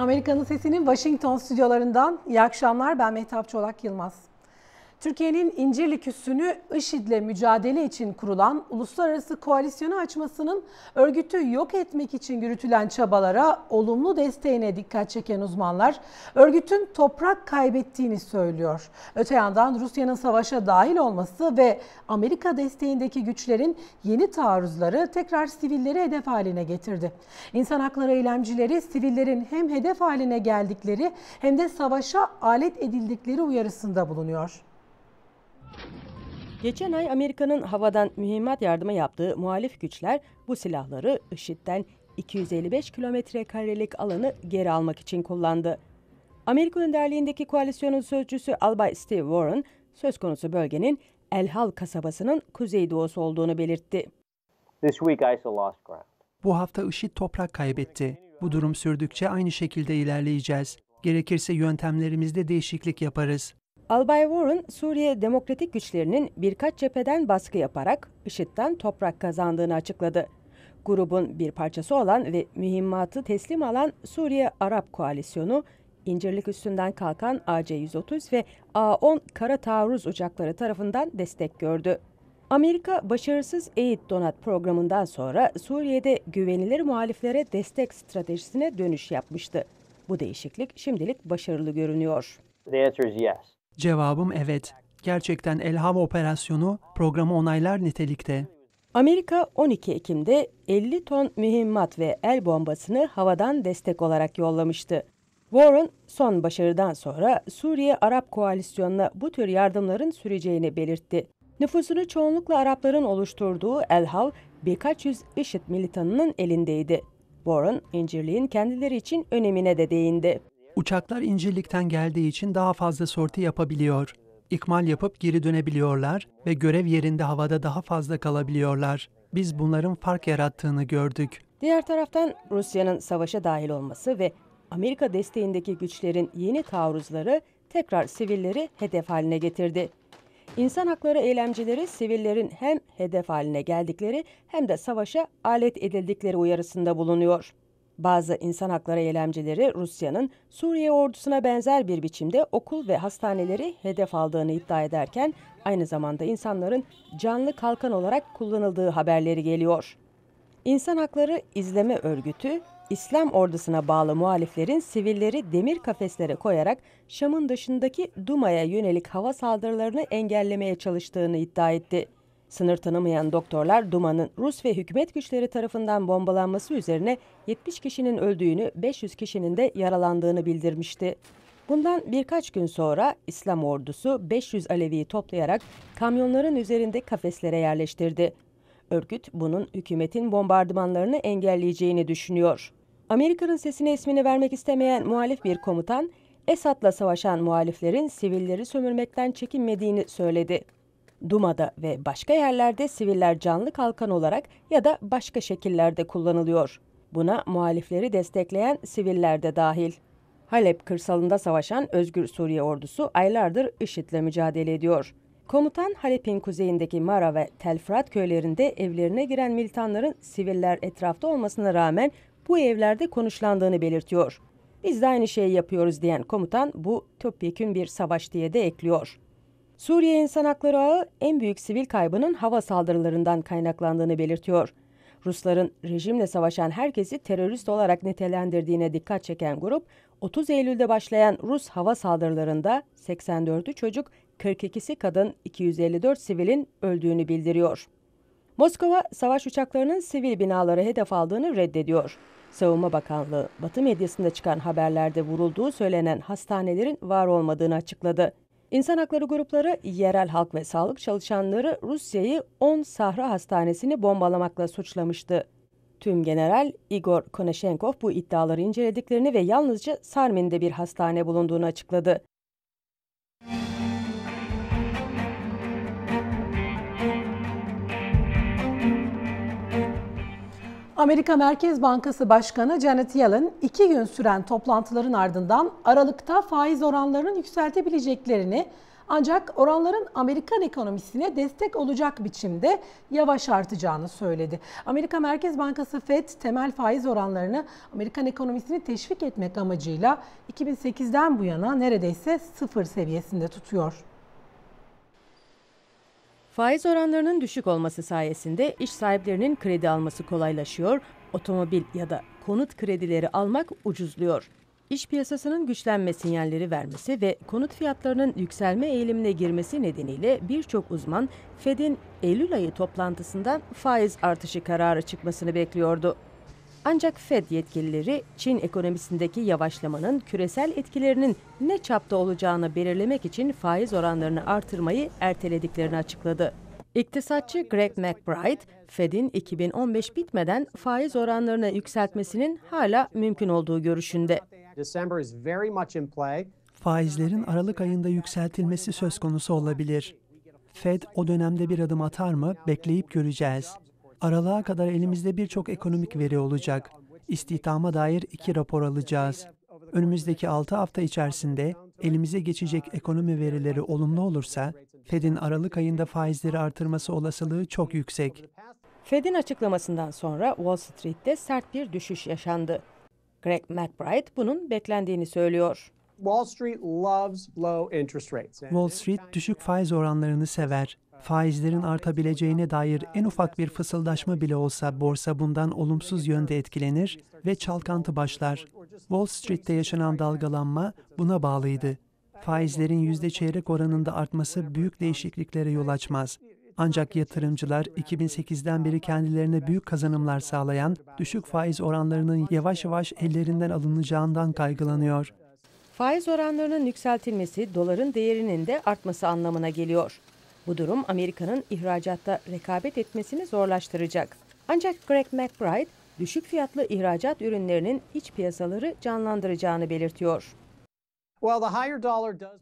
Amerika'nın Sesi'nin Washington stüdyolarından iyi akşamlar. Ben Mehtap Çolak Yılmaz. Türkiye'nin İncirlik Üssü'nü IŞİD'le mücadele için kurulan uluslararası koalisyonu açmasının örgütü yok etmek için yürütülen çabalara olumlu desteğine dikkat çeken uzmanlar örgütün toprak kaybettiğini söylüyor. Öte yandan Rusya'nın savaşa dahil olması ve Amerika desteğindeki güçlerin yeni taarruzları tekrar sivilleri hedef haline getirdi. İnsan hakları eylemcileri sivillerin hem hedef haline geldikleri hem de savaşa alet edildikleri uyarısında bulunuyor. Geçen ay Amerika'nın havadan mühimmat yardımı yaptığı muhalif güçler bu silahları IŞİD'den 255 kilometre karelik alanı geri almak için kullandı. Amerika önderliğindeki koalisyonun sözcüsü Albay Steve Warren, söz konusu bölgenin El Hal kasabasının kuzeydoğusu olduğunu belirtti. Bu hafta IŞİD toprak kaybetti. Bu durum sürdükçe aynı şekilde ilerleyeceğiz. Gerekirse yöntemlerimizde değişiklik yaparız. Albay Warren, Suriye demokratik güçlerinin birkaç cepheden baskı yaparak IŞİD'den toprak kazandığını açıkladı. Grubun bir parçası olan ve mühimmatı teslim alan Suriye Arap Koalisyonu, İncirlik üstünden kalkan AC-130 ve A-10 kara taarruz uçakları tarafından destek gördü. Amerika başarısız Aid Donat programından sonra Suriye'de güvenilir muhaliflere destek stratejisine dönüş yapmıştı. Bu değişiklik şimdilik başarılı görünüyor. The answer is yes. Cevabım evet. Gerçekten El Elham operasyonu programı onaylar nitelikte. Amerika 12 Ekim'de 50 ton mühimmat ve el bombasını havadan destek olarak yollamıştı. Warren son başarıdan sonra Suriye Arap Koalisyonu'na bu tür yardımların süreceğini belirtti. Nüfusunu çoğunlukla Arapların oluşturduğu El Hav birkaç yüz IŞİD militanının elindeydi. Warren, incirliğin kendileri için önemine de değindi. Uçaklar incirlikten geldiği için daha fazla sorti yapabiliyor. İkmal yapıp geri dönebiliyorlar ve görev yerinde havada daha fazla kalabiliyorlar. Biz bunların fark yarattığını gördük. Diğer taraftan Rusya'nın savaşa dahil olması ve Amerika desteğindeki güçlerin yeni taarruzları tekrar sivilleri hedef haline getirdi. İnsan hakları eylemcileri sivillerin hem hedef haline geldikleri hem de savaşa alet edildikleri uyarısında bulunuyor. Bazı insan hakları eylemcileri Rusya'nın Suriye ordusuna benzer bir biçimde okul ve hastaneleri hedef aldığını iddia ederken aynı zamanda insanların canlı kalkan olarak kullanıldığı haberleri geliyor. İnsan Hakları İzleme Örgütü, İslam ordusuna bağlı muhaliflerin sivilleri demir kafeslere koyarak Şam'ın dışındaki Duma'ya yönelik hava saldırılarını engellemeye çalıştığını iddia etti. Sınır tanımayan doktorlar Duman'ın Rus ve hükümet güçleri tarafından bombalanması üzerine 70 kişinin öldüğünü, 500 kişinin de yaralandığını bildirmişti. Bundan birkaç gün sonra İslam ordusu 500 Alevi'yi toplayarak kamyonların üzerinde kafeslere yerleştirdi. Örgüt bunun hükümetin bombardımanlarını engelleyeceğini düşünüyor. Amerika'nın sesine ismini vermek istemeyen muhalif bir komutan, Esad'la savaşan muhaliflerin sivilleri sömürmekten çekinmediğini söyledi. Duma'da ve başka yerlerde siviller canlı kalkan olarak ya da başka şekillerde kullanılıyor. Buna muhalifleri destekleyen siviller de dahil. Halep kırsalında savaşan Özgür Suriye ordusu aylardır IŞİD'le mücadele ediyor. Komutan Halep'in kuzeyindeki Mara ve Telfrat köylerinde evlerine giren militanların siviller etrafta olmasına rağmen bu evlerde konuşlandığını belirtiyor. Biz de aynı şeyi yapıyoruz diyen komutan bu topyekün bir savaş diye de ekliyor. Suriye İnsan Hakları Ağı en büyük sivil kaybının hava saldırılarından kaynaklandığını belirtiyor. Rusların rejimle savaşan herkesi terörist olarak nitelendirdiğine dikkat çeken grup, 30 Eylül'de başlayan Rus hava saldırılarında 84'ü çocuk, 42'si kadın, 254 sivilin öldüğünü bildiriyor. Moskova, savaş uçaklarının sivil binaları hedef aldığını reddediyor. Savunma Bakanlığı, Batı medyasında çıkan haberlerde vurulduğu söylenen hastanelerin var olmadığını açıkladı. İnsan hakları grupları yerel halk ve sağlık çalışanları Rusya'yı 10 Sahra Hastanesi'ni bombalamakla suçlamıştı. Tüm General Igor Konashenkov bu iddiaları incelediklerini ve yalnızca Sarmin'de bir hastane bulunduğunu açıkladı. Amerika Merkez Bankası Başkanı Janet Yellen iki gün süren toplantıların ardından Aralık'ta faiz oranlarının yükseltebileceklerini ancak oranların Amerikan ekonomisine destek olacak biçimde yavaş artacağını söyledi. Amerika Merkez Bankası Fed temel faiz oranlarını Amerikan ekonomisini teşvik etmek amacıyla 2008'den bu yana neredeyse sıfır seviyesinde tutuyor. Faiz oranlarının düşük olması sayesinde iş sahiplerinin kredi alması kolaylaşıyor, otomobil ya da konut kredileri almak ucuzluyor. İş piyasasının güçlenme sinyalleri vermesi ve konut fiyatlarının yükselme eğilimine girmesi nedeniyle birçok uzman Fed'in Eylül ayı toplantısından faiz artışı kararı çıkmasını bekliyordu. Ancak Fed yetkilileri Çin ekonomisindeki yavaşlamanın küresel etkilerinin ne çapta olacağını belirlemek için faiz oranlarını artırmayı ertelediklerini açıkladı. İktisatçı Greg McBride, Fed'in 2015 bitmeden faiz oranlarını yükseltmesinin hala mümkün olduğu görüşünde. Faizlerin Aralık ayında yükseltilmesi söz konusu olabilir. Fed o dönemde bir adım atar mı bekleyip göreceğiz. Aralığa kadar elimizde birçok ekonomik veri olacak. İstihdama dair iki rapor alacağız. Önümüzdeki 6 hafta içerisinde elimize geçecek ekonomi verileri olumlu olursa, Fed'in Aralık ayında faizleri artırması olasılığı çok yüksek. Fed'in açıklamasından sonra Wall Street'te sert bir düşüş yaşandı. Greg McBride bunun beklendiğini söylüyor. Wall Street düşük faiz oranlarını sever faizlerin artabileceğine dair en ufak bir fısıldaşma bile olsa borsa bundan olumsuz yönde etkilenir ve çalkantı başlar. Wall Street'te yaşanan dalgalanma buna bağlıydı. Faizlerin yüzde çeyrek oranında artması büyük değişikliklere yol açmaz. Ancak yatırımcılar 2008'den beri kendilerine büyük kazanımlar sağlayan düşük faiz oranlarının yavaş yavaş ellerinden alınacağından kaygılanıyor. Faiz oranlarının yükseltilmesi doların değerinin de artması anlamına geliyor. Bu durum Amerika'nın ihracatta rekabet etmesini zorlaştıracak. Ancak Greg McBride, düşük fiyatlı ihracat ürünlerinin iç piyasaları canlandıracağını belirtiyor.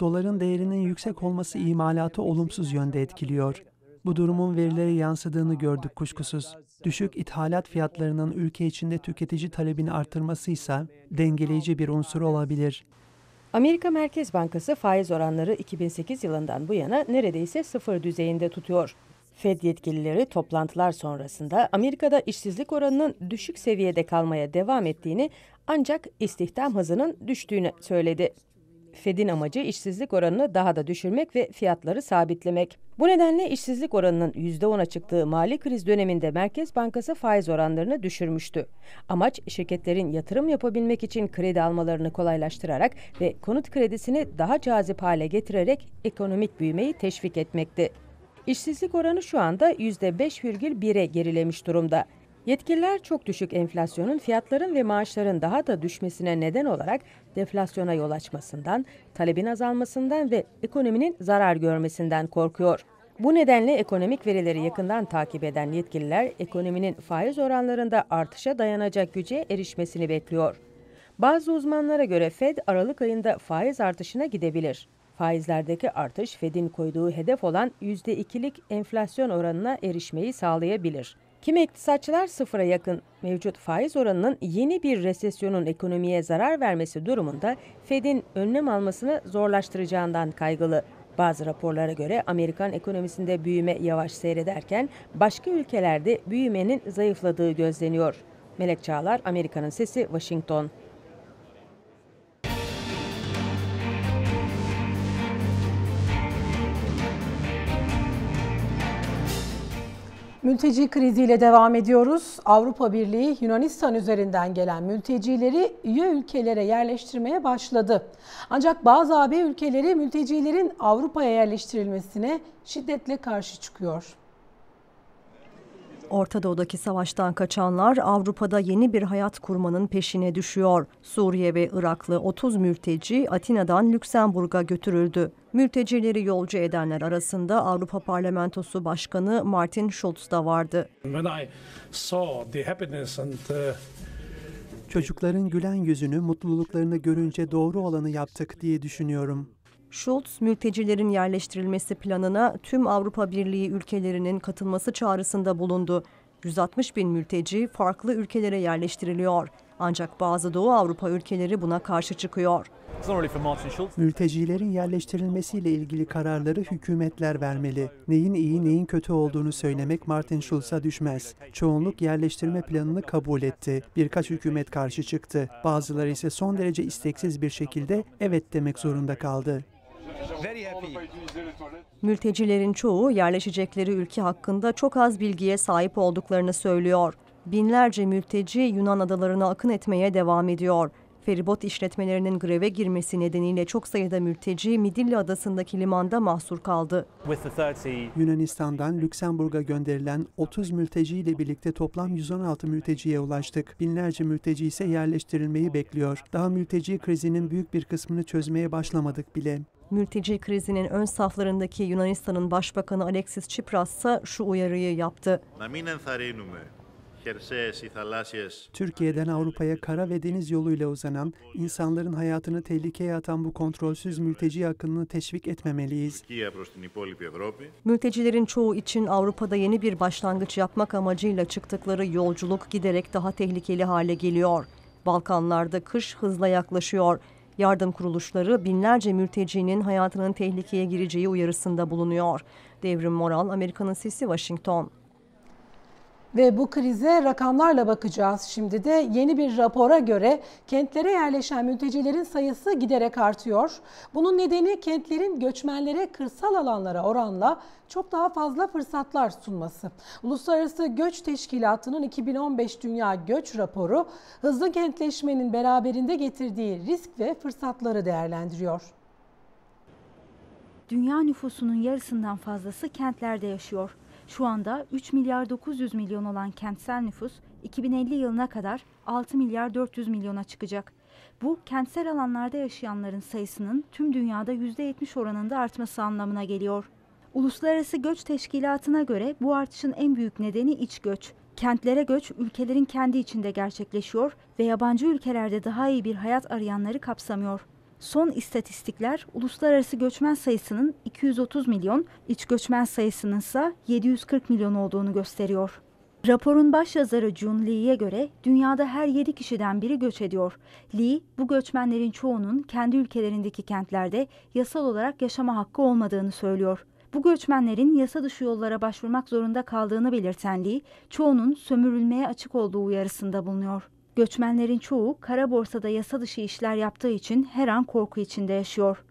Doların değerinin yüksek olması imalatı olumsuz yönde etkiliyor. Bu durumun verilere yansıdığını gördük kuşkusuz. Düşük ithalat fiyatlarının ülke içinde tüketici talebini artırması ise dengeleyici bir unsur olabilir. Amerika Merkez Bankası faiz oranları 2008 yılından bu yana neredeyse sıfır düzeyinde tutuyor. Fed yetkilileri toplantılar sonrasında Amerika'da işsizlik oranının düşük seviyede kalmaya devam ettiğini ancak istihdam hızının düştüğünü söyledi. Fed'in amacı işsizlik oranını daha da düşürmek ve fiyatları sabitlemek. Bu nedenle işsizlik oranının %10'a çıktığı mali kriz döneminde Merkez Bankası faiz oranlarını düşürmüştü. Amaç şirketlerin yatırım yapabilmek için kredi almalarını kolaylaştırarak ve konut kredisini daha cazip hale getirerek ekonomik büyümeyi teşvik etmekti. İşsizlik oranı şu anda %5,1'e gerilemiş durumda. Yetkililer çok düşük enflasyonun fiyatların ve maaşların daha da düşmesine neden olarak deflasyona yol açmasından, talebin azalmasından ve ekonominin zarar görmesinden korkuyor. Bu nedenle ekonomik verileri yakından takip eden yetkililer ekonominin faiz oranlarında artışa dayanacak güce erişmesini bekliyor. Bazı uzmanlara göre Fed Aralık ayında faiz artışına gidebilir. Faizlerdeki artış Fed'in koyduğu hedef olan %2'lik enflasyon oranına erişmeyi sağlayabilir. Kimi iktisatçılar sıfıra yakın mevcut faiz oranının yeni bir resesyonun ekonomiye zarar vermesi durumunda Fed'in önlem almasını zorlaştıracağından kaygılı. Bazı raporlara göre Amerikan ekonomisinde büyüme yavaş seyrederken başka ülkelerde büyümenin zayıfladığı gözleniyor. Melek Çağlar, Amerika'nın Sesi, Washington. Mülteci kriziyle devam ediyoruz. Avrupa Birliği Yunanistan üzerinden gelen mültecileri üye ülkelere yerleştirmeye başladı. Ancak bazı AB ülkeleri mültecilerin Avrupa'ya yerleştirilmesine şiddetle karşı çıkıyor. Orta Doğu'daki savaştan kaçanlar Avrupa'da yeni bir hayat kurmanın peşine düşüyor. Suriye ve Iraklı 30 mülteci Atina'dan Lüksemburg'a götürüldü. Mültecileri yolcu edenler arasında Avrupa Parlamentosu Başkanı Martin Schulz da vardı. Uh, Çocukların gülen yüzünü, mutluluklarını görünce doğru olanı yaptık diye düşünüyorum. Schulz, mültecilerin yerleştirilmesi planına tüm Avrupa Birliği ülkelerinin katılması çağrısında bulundu. 160 bin mülteci farklı ülkelere yerleştiriliyor. Ancak bazı Doğu Avrupa ülkeleri buna karşı çıkıyor. Mültecilerin yerleştirilmesiyle ilgili kararları hükümetler vermeli. Neyin iyi neyin kötü olduğunu söylemek Martin Schulz'a düşmez. Çoğunluk yerleştirme planını kabul etti. Birkaç hükümet karşı çıktı. Bazıları ise son derece isteksiz bir şekilde evet demek zorunda kaldı. Mültecilerin çoğu yerleşecekleri ülke hakkında çok az bilgiye sahip olduklarını söylüyor. Binlerce mülteci Yunan adalarına akın etmeye devam ediyor. Feribot işletmelerinin greve girmesi nedeniyle çok sayıda mülteci Midilli Adası'ndaki limanda mahsur kaldı. Yunanistan'dan Lüksemburg'a gönderilen 30 mülteci ile birlikte toplam 116 mülteciye ulaştık. Binlerce mülteci ise yerleştirilmeyi bekliyor. Daha mülteci krizinin büyük bir kısmını çözmeye başlamadık bile. Mülteci krizinin ön saflarındaki Yunanistan'ın Başbakanı Alexis Tsipras ise şu uyarıyı yaptı. Türkiye'den Avrupa'ya kara ve deniz yoluyla uzanan, insanların hayatını tehlikeye atan bu kontrolsüz mülteci akınını teşvik etmemeliyiz. Mültecilerin çoğu için Avrupa'da yeni bir başlangıç yapmak amacıyla çıktıkları yolculuk giderek daha tehlikeli hale geliyor. Balkanlarda kış hızla yaklaşıyor. Yardım kuruluşları binlerce mültecinin hayatının tehlikeye gireceği uyarısında bulunuyor. Devrim Moral, Amerika'nın sesi Washington. Ve bu krize rakamlarla bakacağız. Şimdi de yeni bir rapora göre kentlere yerleşen mültecilerin sayısı giderek artıyor. Bunun nedeni kentlerin göçmenlere kırsal alanlara oranla çok daha fazla fırsatlar sunması. Uluslararası Göç Teşkilatı'nın 2015 Dünya Göç Raporu hızlı kentleşmenin beraberinde getirdiği risk ve fırsatları değerlendiriyor. Dünya nüfusunun yarısından fazlası kentlerde yaşıyor. Şu anda 3 milyar 900 milyon olan kentsel nüfus 2050 yılına kadar 6 milyar 400 milyona çıkacak. Bu kentsel alanlarda yaşayanların sayısının tüm dünyada %70 oranında artması anlamına geliyor. Uluslararası Göç Teşkilatı'na göre bu artışın en büyük nedeni iç göç. Kentlere göç ülkelerin kendi içinde gerçekleşiyor ve yabancı ülkelerde daha iyi bir hayat arayanları kapsamıyor son istatistikler uluslararası göçmen sayısının 230 milyon, iç göçmen sayısının ise 740 milyon olduğunu gösteriyor. Raporun başyazarı Jun Lee'ye göre dünyada her 7 kişiden biri göç ediyor. Lee, bu göçmenlerin çoğunun kendi ülkelerindeki kentlerde yasal olarak yaşama hakkı olmadığını söylüyor. Bu göçmenlerin yasa dışı yollara başvurmak zorunda kaldığını belirten Lee, çoğunun sömürülmeye açık olduğu uyarısında bulunuyor. Göçmenlerin çoğu kara borsada yasa dışı işler yaptığı için her an korku içinde yaşıyor.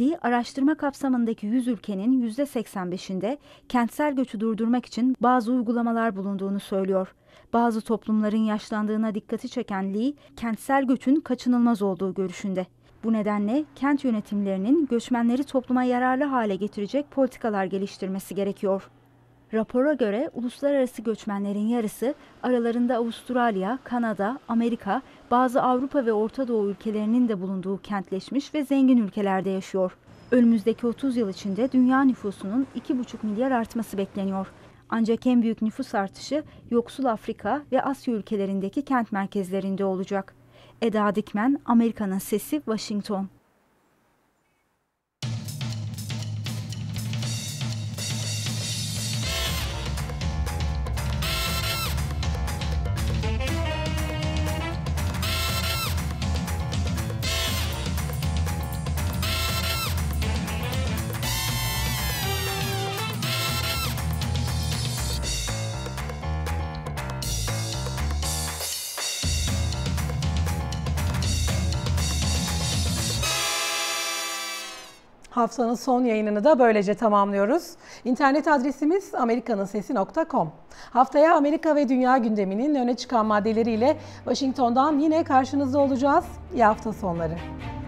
Lee, araştırma kapsamındaki 100 ülkenin %85'inde kentsel göçü durdurmak için bazı uygulamalar bulunduğunu söylüyor. Bazı toplumların yaşlandığına dikkati çeken Lee, kentsel göçün kaçınılmaz olduğu görüşünde. Bu nedenle kent yönetimlerinin göçmenleri topluma yararlı hale getirecek politikalar geliştirmesi gerekiyor. Rapora göre uluslararası göçmenlerin yarısı aralarında Avustralya, Kanada, Amerika, bazı Avrupa ve Orta Doğu ülkelerinin de bulunduğu kentleşmiş ve zengin ülkelerde yaşıyor. Önümüzdeki 30 yıl içinde dünya nüfusunun 2,5 milyar artması bekleniyor. Ancak en büyük nüfus artışı yoksul Afrika ve Asya ülkelerindeki kent merkezlerinde olacak. Eda Dikmen, Amerika'nın Sesi, Washington. Haftanın son yayınını da böylece tamamlıyoruz. İnternet adresimiz amerikanınsesi.com. Haftaya Amerika ve dünya gündeminin öne çıkan maddeleriyle Washington'dan yine karşınızda olacağız. İyi hafta sonları.